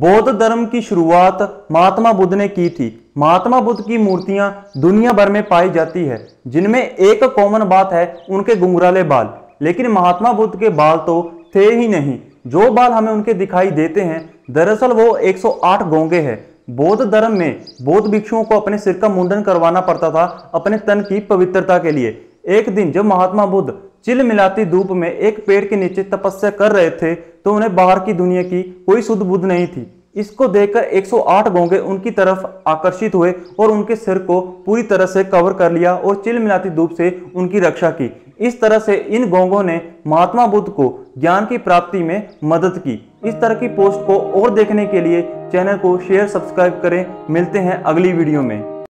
बौद्ध धर्म की शुरुआत महात्मा बुद्ध ने की थी महात्मा बुद्ध की मूर्तियां दुनिया भर में पाई जाती है जिनमें एक कॉमन बात है उनके गुंगराले बाल लेकिन महात्मा बुद्ध के बाल तो थे ही नहीं जो बाल हमें उनके दिखाई देते हैं दरअसल वो 108 गोंगे हैं बौद्ध धर्म में बौद्ध भिक्षुओं को अपने सिर का मुंडन करवाना पड़ता था अपने तन की पवित्रता के लिए एक दिन जब महात्मा बुद्ध चिल मिलाती धूप में एक पेड़ के नीचे तपस्या कर रहे थे तो उन्हें बाहर की दुनिया की कोई शुद्ध बुद्ध नहीं थी इसको देखकर 108 गोंगे उनकी तरफ आकर्षित हुए और उनके सिर को पूरी तरह से कवर कर लिया और चिल मिलाती धूप से उनकी रक्षा की इस तरह से इन गोंगों ने महात्मा बुद्ध को ज्ञान की प्राप्ति में मदद की इस तरह की पोस्ट को और देखने के लिए चैनल को शेयर सब्सक्राइब करें मिलते हैं अगली वीडियो में